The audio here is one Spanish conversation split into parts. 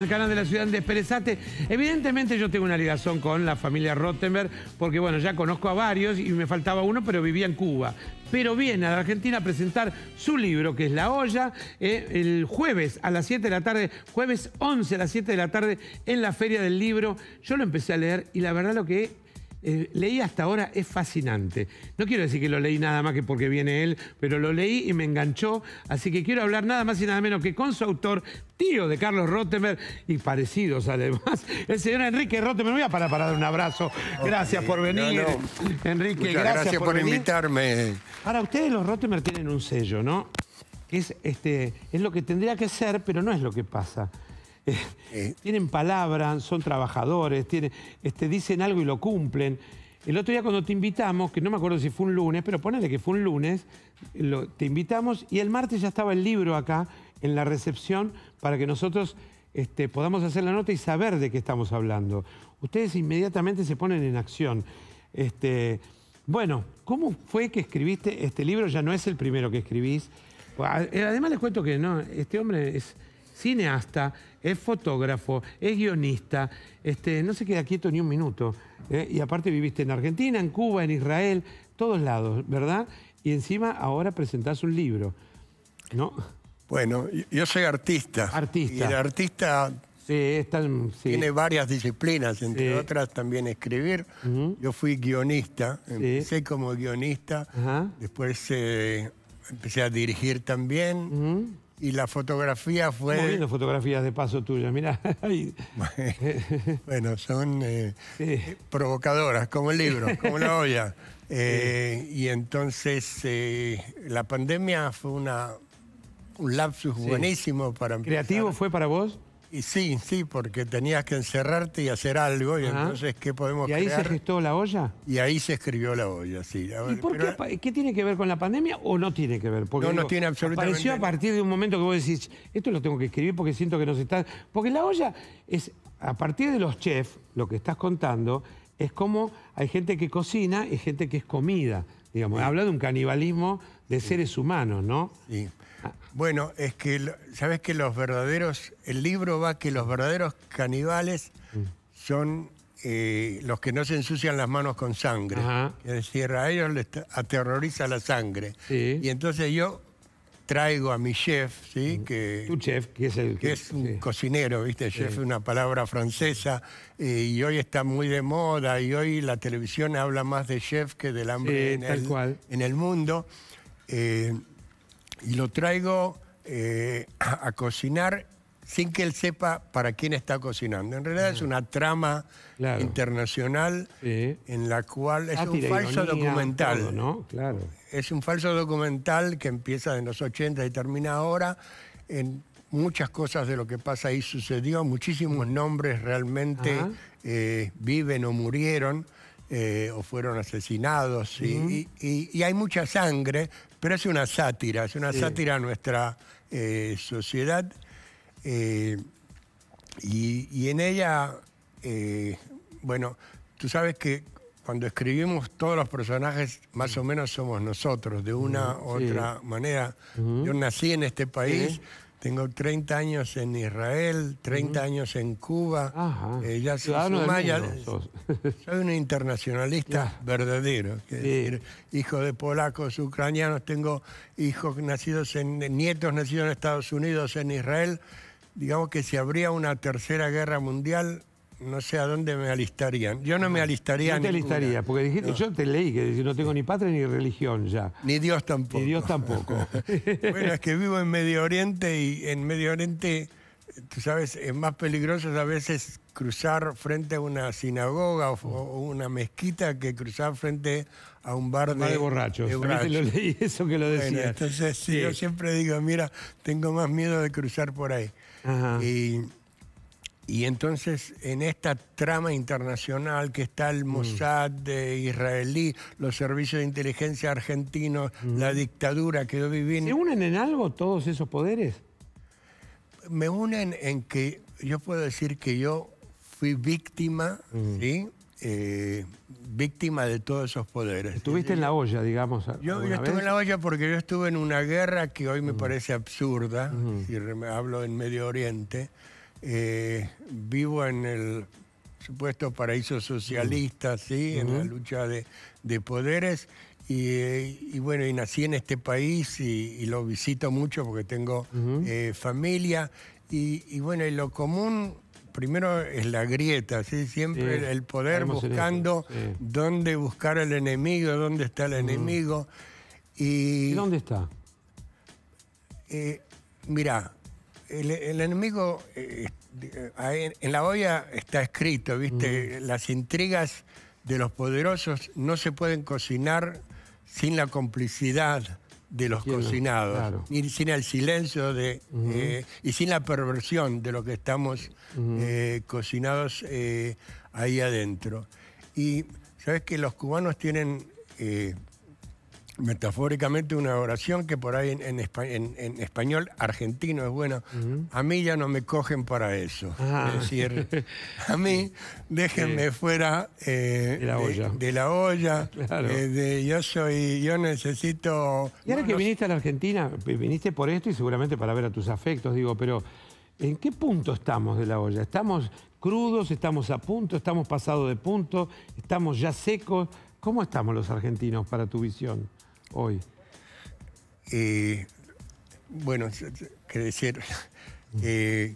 El canal de la ciudad de Esperezate. Evidentemente yo tengo una ligación con la familia Rottenberg, porque bueno, ya conozco a varios y me faltaba uno, pero vivía en Cuba. Pero viene a la Argentina a presentar su libro, que es La Olla, eh, el jueves a las 7 de la tarde, jueves 11 a las 7 de la tarde, en la Feria del Libro. Yo lo empecé a leer y la verdad lo que eh, leí hasta ahora es fascinante. No quiero decir que lo leí nada más que porque viene él, pero lo leí y me enganchó. Así que quiero hablar nada más y nada menos que con su autor, tío de Carlos Rotemer, y parecidos además, el señor Enrique Me Voy a parar para dar un abrazo. Gracias por venir. Enrique, gracias, por, invitarme. Ahora, ustedes los Rotemer tienen un sello, ¿no? Que es, este, es lo que tendría que ser, pero no es lo que pasa. Eh. tienen palabras, son trabajadores, tienen, este, dicen algo y lo cumplen. El otro día cuando te invitamos, que no me acuerdo si fue un lunes, pero ponele que fue un lunes, te invitamos y el martes ya estaba el libro acá en la recepción para que nosotros este, podamos hacer la nota y saber de qué estamos hablando. Ustedes inmediatamente se ponen en acción. Este, bueno, ¿cómo fue que escribiste este libro? Ya no es el primero que escribís. Eh, además les cuento que no, este hombre es cineasta, es fotógrafo, es guionista, este, no se queda quieto ni un minuto. Eh, y aparte viviste en Argentina, en Cuba, en Israel, todos lados, ¿verdad? Y encima ahora presentás un libro, ¿no? Bueno, yo soy artista. Artista. Y el artista tiene varias disciplinas, entre otras también escribir. Yo fui guionista, empecé como guionista, después eh, empecé a dirigir también. Y la fotografía fue... viendo fotografías de paso tuya, mirá. bueno, son eh, provocadoras, como el libro, como la olla. Eh, y entonces eh, la pandemia fue una, un lapsus buenísimo para empezar. ¿Creativo fue para vos? Y sí, sí, porque tenías que encerrarte y hacer algo, y entonces, ¿qué podemos ¿Y ahí se gestó la olla? Y ahí se escribió la olla, sí. ¿Y por qué, tiene que ver con la pandemia o no tiene que ver? Porque, no, no tiene absolutamente Apareció a partir de un momento que vos decís, esto lo tengo que escribir porque siento que no se está... Porque la olla es, a partir de los chefs, lo que estás contando, es como hay gente que cocina y gente que es comida. Digamos, habla de un canibalismo de seres humanos, ¿no? Sí. Bueno, es que, ¿sabes que los verdaderos, el libro va que los verdaderos canibales mm. son eh, los que no se ensucian las manos con sangre. Es decir, a ellos les aterroriza la sangre. Y entonces yo traigo a mi chef, ¿sí? Mm. Que, tu chef, que es el... Que es un cocinero, ¿viste? Chef es una palabra francesa eh, y hoy está muy de moda y hoy la televisión habla más de chef que del hambre en, el, cual. en el mundo. Eh, y lo traigo eh, a cocinar sin que él sepa para quién está cocinando. En realidad es una trama internacional en la cual es ah, un falso documental. claro. Es un falso documental que empieza en los 80 y termina ahora. En muchas cosas de lo que pasa ahí sucedió, muchísimos mm. nombres realmente eh, viven o murieron. Eh, o fueron asesinados. y, y, hay mucha sangre, pero es una sátira, es una sátira a nuestra eh, sociedad. Eh, y, y, en ella, bueno, tú sabes que cuando escribimos todos los personajes, más o menos somos nosotros, de una u otra manera. Yo nací en este país. Tengo 30 años en Israel, 30 años en Cuba. Eh, ya soy, soy un internacionalista verdadero. hijo de polacos, ucranianos, tengo hijos nacidos en, nietos nacidos en Estados Unidos, en Israel. Digamos que si habría una tercera guerra mundial, no sé a dónde me alistarían. Yo no me alistaría No te alistaría, porque dijiste, yo te leí que no tengo ni patria ni religión ya. Ni Dios tampoco. Ni Dios tampoco. bueno, es que vivo en Medio Oriente y en Medio Oriente, tú sabes, es más peligroso a veces cruzar frente a una sinagoga o, una mezquita que cruzar frente a un bar, de, borrachos. eso que lo decía. entonces yo siempre digo, mira, tengo más miedo de cruzar por ahí. Y y entonces en esta trama internacional que está el mm. Mossad de eh, israelí, los servicios de inteligencia argentinos, mm. la dictadura que yo viví... ¿Se unen en algo todos esos poderes? Me unen en que yo puedo decir que yo fui víctima, mm. eh, víctima de todos esos poderes. Estuviste en la olla, digamos. Yo, estuve en la olla porque yo estuve en una guerra que hoy me parece absurda, si hablo en Medio Oriente eh, vivo en el supuesto paraíso socialista, ¿sí? En la lucha de, poderes. Eh, y, bueno, y nací en este país y, lo visito mucho porque tengo eh, familia. Y, bueno, y lo común primero es la grieta, ¿sí? siempre el poder buscando dónde buscar al enemigo, dónde está el enemigo. Y, dónde está? mirá, el, enemigo eh, en la olla está escrito, ¿viste? Mm. Las intrigas de los poderosos no se pueden cocinar sin la complicidad de los cocinados, sin el silencio de, eh, y sin la perversión de lo que estamos eh, cocinados ahí adentro. Y sabes que los cubanos tienen metafóricamente una oración que por ahí en, español argentino es bueno. A mí ya no me cogen para eso. Ah. Es decir, a mí déjenme fuera eh, de la olla. Eh, de, yo soy, yo necesito. Y ahora que viniste a la Argentina, viniste por esto y seguramente para ver a tus afectos, digo, pero ¿en qué punto estamos de la olla? ¿Estamos crudos? ¿Estamos a punto? ¿Estamos pasado de punto? ¿Estamos ya secos? ¿Cómo estamos los argentinos para tu visión? hoy? Eh, bueno, que decir, mm. eh,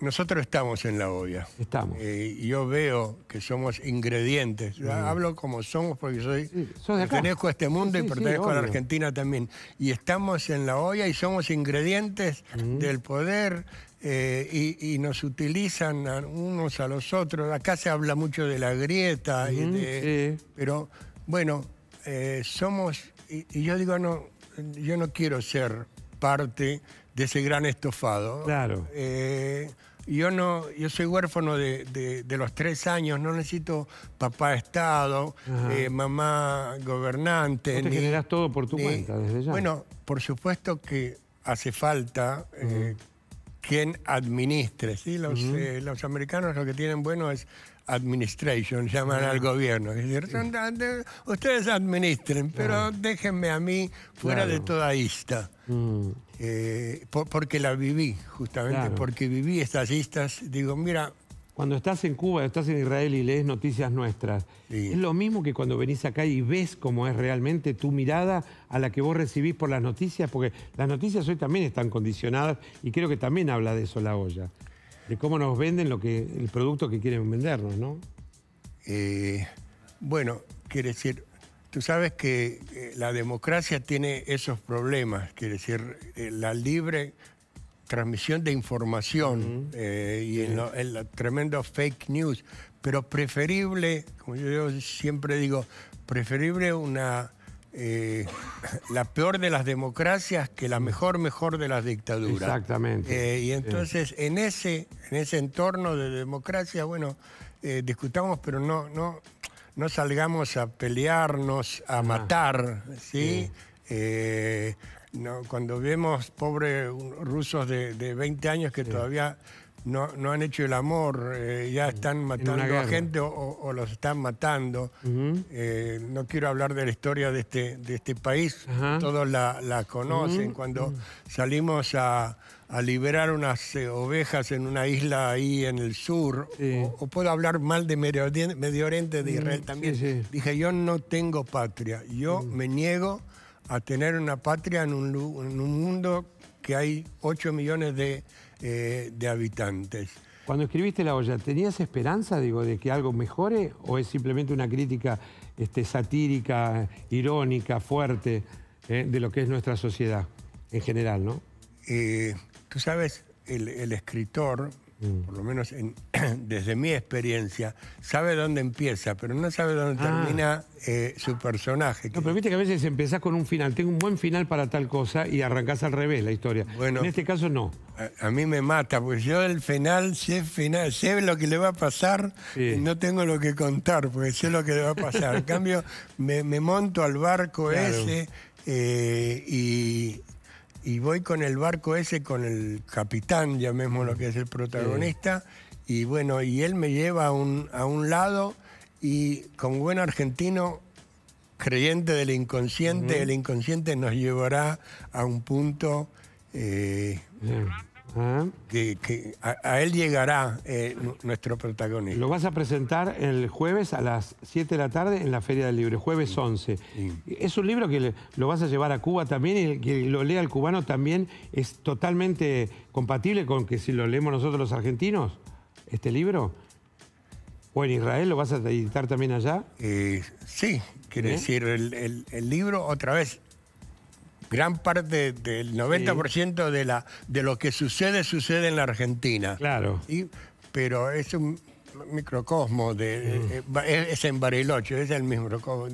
nosotros estamos en la olla... Estamos. Eh, yo veo que somos ingredientes. Hablo como somos porque soy, pertenezco a este mundo y pertenezco a la Argentina también. Y estamos en la olla y somos ingredientes mm. del poder y, nos utilizan unos a los otros. Acá se habla mucho de la grieta, mm, pero bueno, eh, somos, y, yo digo, no, yo no quiero ser parte de ese gran estofado. Claro. Eh, yo no, yo soy huérfano de, los tres años, no necesito papá Estado, eh, mamá gobernante. te generas todo por tu cuenta desde ya. Bueno, por supuesto que hace falta quien administre, ¿sí? Los, los americanos lo que tienen bueno es administration, llaman al gobierno. decir, ustedes administren, pero déjenme a mí fuera de toda ista. Mm. Eh, porque la viví, justamente, porque viví estas istas. Digo, mira... Cuando estás en Cuba, estás en Israel y lees noticias nuestras, es lo mismo que cuando venís acá y ves cómo es realmente tu mirada a la que vos recibís por las noticias, porque las noticias hoy también están condicionadas y creo que también habla de eso la olla de cómo nos venden lo que, el producto que quieren vendernos, ¿no? Eh, bueno, quiere decir, tú sabes que eh, la democracia tiene esos problemas, quiere decir, eh, la libre transmisión de información y el tremendo fake news, pero preferible, como yo siempre digo, preferible una eh, la peor de las democracias que la mejor, mejor de las dictaduras. Exactamente. Eh, y entonces, en, ese, en ese entorno de democracia, bueno, eh, discutamos, pero no, no, no salgamos a pelearnos, a ah, matar, ¿sí? No, cuando vemos pobres rusos de, de 20 años que todavía no, han hecho el amor, eh, ya están matando a gente o, los están matando. Eh, no quiero hablar de la historia de este, de este país, todos la, conocen. Cuando salimos a, liberar unas eh, ovejas en una isla ahí en el sur, o, puedo hablar mal de Medio Oriente, de Israel también, dije, yo no tengo patria, yo me niego a tener una patria en en un mundo que hay 8 millones eh, de, habitantes. Cuando escribiste La olla, ¿tenías esperanza, digo, de que algo mejore o es simplemente una crítica este, satírica, irónica, fuerte eh, de lo que es nuestra sociedad en general, no? Eh, tú sabes, el escritor Mm. por lo menos desde mi experiencia, sabe dónde empieza, pero no sabe dónde ah. termina eh, su personaje. No, pero viste que a veces empezás con un final, tengo un buen final para tal cosa y arrancás al revés la historia. Bueno, en este caso no. A, mí me mata, porque yo el final sé, final, sé lo que le va a pasar y no tengo lo que contar, porque sé lo que le va a pasar. en cambio, me, monto al barco ese eh, y y voy con el barco ese, con el capitán, llamémoslo que es el protagonista, y bueno, y él me lleva a un, a un lado y como buen argentino, creyente del inconsciente, el inconsciente nos llevará a un punto... Eh, que, a, él llegará eh, nuestro protagonista. Lo vas a presentar el jueves a las 7 de la tarde en la Feria del Libro, jueves 11. Es un libro que lo vas a llevar a Cuba también y que lo lea el cubano también es totalmente compatible con que si lo leemos nosotros los argentinos, este libro. ¿O en Israel lo vas a editar también allá? Eh, sí, quiere ¿Eh? decir, el libro otra vez gran parte del 90% de, la, de lo que sucede, sucede en la Argentina. Claro. Pero es un microcosmo, de, eh, eh, es, en Bariloche, es el microcosmo.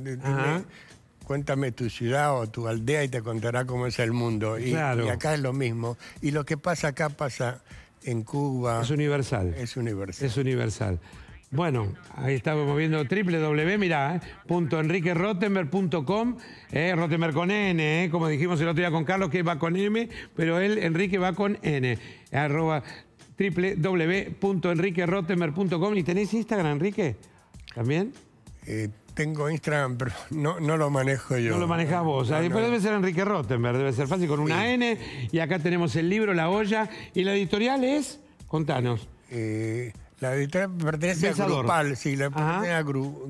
Cuéntame tu ciudad o tu aldea y te contará cómo es el mundo. Y, y acá es lo mismo. Y lo que pasa acá pasa en Cuba. Es universal. Es universal. Es universal. Bueno, ahí estamos viendo www, eh, eh, con N, eh, como dijimos el otro día con Carlos, que va con M, pero él, Enrique, va con N, arroba www.enriquerotemer.com. ¿Y tenés Instagram, Enrique? ¿También? tengo Instagram, pero no, lo manejo yo. No lo manejas vos. Después debe ser Enrique Rottenberg, debe ser fácil, con una N. Y acá tenemos el libro, la olla. ¿Y la editorial es? Contanos. La editorial pertenece a Grupal, sí, la pertenece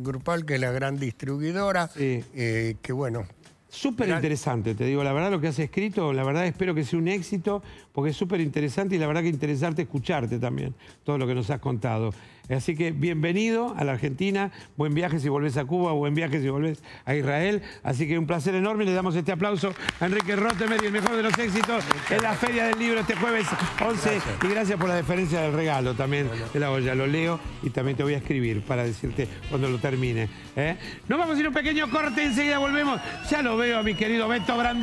Grupal, que es la gran distribuidora, sí. Eh, que bueno... Súper interesante, te digo, la verdad lo que has escrito, la verdad espero que sea un éxito, porque es súper interesante y la verdad que interesarte escucharte también, todo lo que nos has contado. Así que bienvenido a la Argentina, buen viaje si volvés a Cuba, buen viaje si volvés a Israel. Así que un placer enorme, le damos este aplauso a Enrique Rotemer el mejor de los éxitos en la Feria del Libro este jueves 11. Y gracias por la deferencia del regalo también de la olla. Lo leo y también te voy a escribir para decirte cuando lo termine. ¿eh? Nos vamos a ir un pequeño corte, enseguida volvemos. Ya lo veo a mi querido Beto Brando.